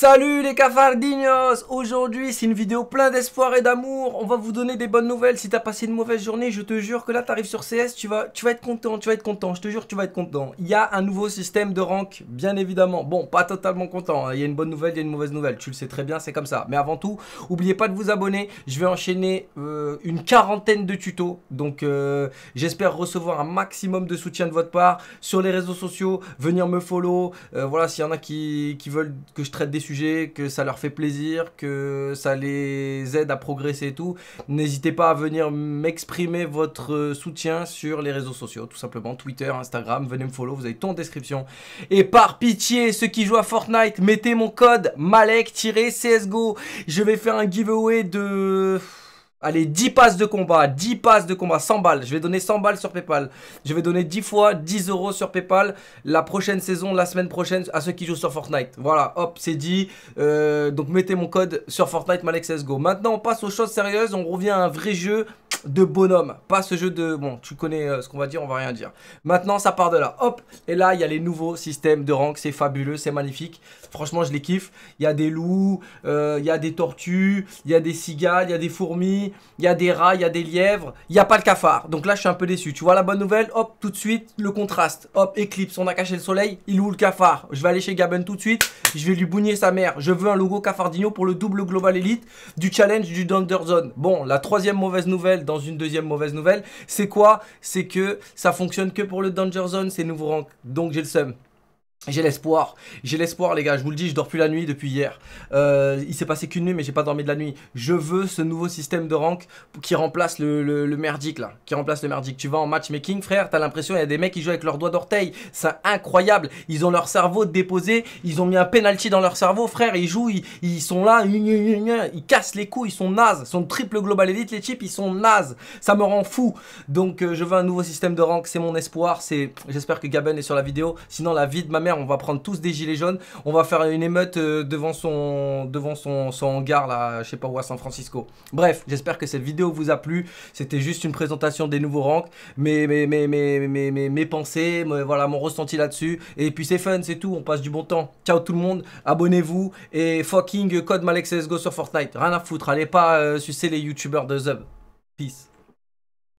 Salut les cafardinos Aujourd'hui c'est une vidéo plein d'espoir et d'amour On va vous donner des bonnes nouvelles Si t'as passé une mauvaise journée je te jure que là t'arrives sur CS tu vas, tu vas être content, tu vas être content Je te jure tu vas être content Il y a un nouveau système de rank bien évidemment Bon pas totalement content, hein. il y a une bonne nouvelle, il y a une mauvaise nouvelle Tu le sais très bien c'est comme ça Mais avant tout oubliez pas de vous abonner Je vais enchaîner euh, une quarantaine de tutos Donc euh, j'espère recevoir un maximum de soutien de votre part Sur les réseaux sociaux, venir me follow euh, Voilà s'il y en a qui, qui veulent que je traite des que ça leur fait plaisir, que ça les aide à progresser et tout, n'hésitez pas à venir m'exprimer votre soutien sur les réseaux sociaux, tout simplement Twitter, Instagram, venez me follow, vous avez tout en description. Et par pitié, ceux qui jouent à Fortnite, mettez mon code malek csgo Je vais faire un giveaway de... Allez, 10 passes de combat, 10 passes de combat, 100 balles. Je vais donner 100 balles sur PayPal. Je vais donner 10 fois 10 euros sur PayPal la prochaine saison, la semaine prochaine, à ceux qui jouent sur Fortnite. Voilà, hop, c'est dit. Euh, donc mettez mon code sur Fortnite, Malek Maintenant, on passe aux choses sérieuses. On revient à un vrai jeu de bonhomme, pas ce jeu de... Bon, tu connais euh, ce qu'on va dire, on va rien dire. Maintenant, ça part de là. Hop, et là, il y a les nouveaux systèmes de rank, c'est fabuleux, c'est magnifique. Franchement, je les kiffe. Il y a des loups, euh, il y a des tortues, il y a des cigales, il y a des fourmis, il y a des rats, il y a des lièvres. Il n'y a pas le cafard, donc là, je suis un peu déçu. Tu vois la bonne nouvelle Hop, tout de suite, le contraste. Hop, éclipse, on a caché le soleil, il loue le cafard. Je vais aller chez Gaben tout de suite, je vais lui bougner sa mère. Je veux un logo cafardino pour le double Global Elite du challenge du zone Bon, la troisième mauvaise nouvelle dans une deuxième mauvaise nouvelle. C'est quoi C'est que ça fonctionne que pour le Danger Zone, ces nouveaux ranks. Donc j'ai le seum. J'ai l'espoir, j'ai l'espoir les gars, je vous le dis, je dors plus la nuit depuis hier. Euh, il s'est passé qu'une nuit mais j'ai pas dormi de la nuit. Je veux ce nouveau système de rank qui remplace le, le, merdique là, qui remplace le merdique. Tu vas en matchmaking frère, t'as l'impression il y a des mecs qui jouent avec leurs doigts d'orteil. C'est incroyable, ils ont leur cerveau déposé, ils ont mis un penalty dans leur cerveau frère, ils jouent, ils, sont là, ils cassent les coups, ils sont nazes. Ils sont triple global elite les chips, ils sont nazes. Ça me rend fou. Donc euh, je veux un nouveau système de rank, c'est mon espoir, c'est j'espère que Gaben est sur la vidéo. Sinon la vie de ma mère on va prendre tous des gilets jaunes, on va faire une émeute euh, devant son devant son, son hangar là, je sais pas où à San Francisco. Bref, j'espère que cette vidéo vous a plu. C'était juste une présentation des nouveaux ranks, mais mais mais mes pensées, voilà mon ressenti là-dessus. Et puis c'est fun, c'est tout, on passe du bon temps. Ciao tout le monde, abonnez-vous et fucking code Malek go sur Fortnite. Rien à foutre, allez pas euh, sucer les youtubeurs de Zub. Peace.